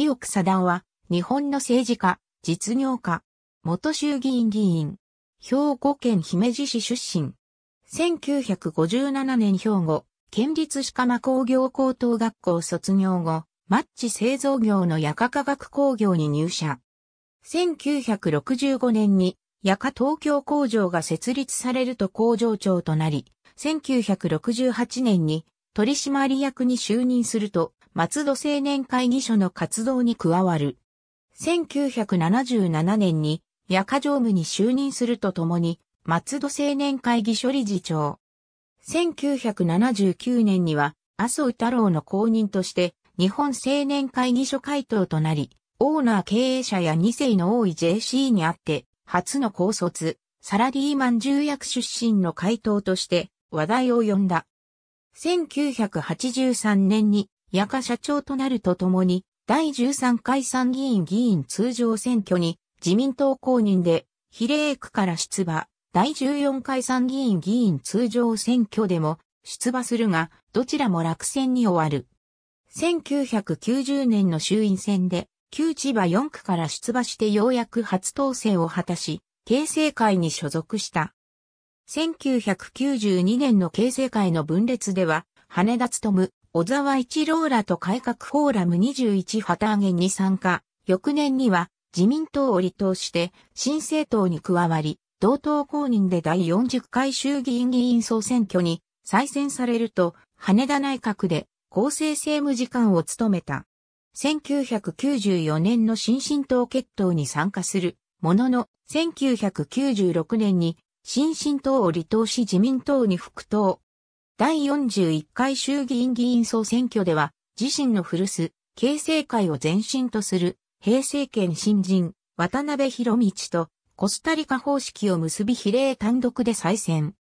伊予左段は、日本の政治家、実業家、元衆議院議員、兵庫県姫路市出身。1957年兵庫、県立鹿間工業高等学校卒業後、マッチ製造業の夜価科学工業に入社。1965年に、夜価東京工場が設立されると工場長となり、1968年に取締役に就任すると、松戸青年会議所の活動に加わる。1977年に、夜課常務に就任するとともに、松戸青年会議所理事長。1979年には、麻生太郎の後任として、日本青年会議所会頭となり、オーナー経営者や2世の多い JC にあって、初の高卒、サラリーマン重役出身の会頭として話題を呼んだ。1983年に矢賀社長となるとともに、第13回参議院議員通常選挙に自民党公認で比例区から出馬、第14回参議院議員通常選挙でも出馬するが、どちらも落選に終わる。1990年の衆院選で、旧千葉4区から出馬してようやく初当選を果たし、形成会に所属した。1992年の形成会の分裂では、羽田務、小沢一郎らと改革フォーラム21旗揚げに参加、翌年には自民党を離党して新政党に加わり、同党公認で第40回衆議院議員総選挙に再選されると、羽田内閣で厚生政務次官を務めた。1994年の新進党決闘に参加するものの、1996年に新進党を離党し自民党に復党。第41回衆議院議員総選挙では、自身の古巣、形成会を前身とする、平成権新人、渡辺博道と、コスタリカ方式を結び比例単独で再選。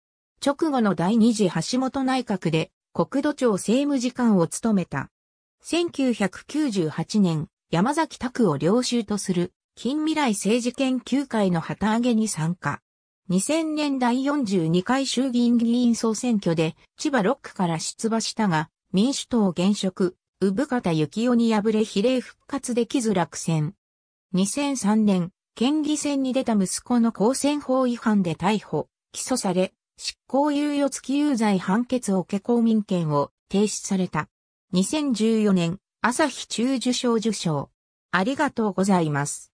直後の第二次橋本内閣で、国土庁政務次官を務めた。1998年、山崎拓を領収とする、近未来政治研究会の旗揚げに参加。2000年第42回衆議院議員総選挙で千葉6区から出馬したが、民主党現職、産方幸男に敗れ比例復活できず落選。2003年、県議選に出た息子の公選法違反で逮捕、起訴され、執行猶予付き有罪判決を受け公民権を停止された。2014年、朝日中受賞受賞。ありがとうございます。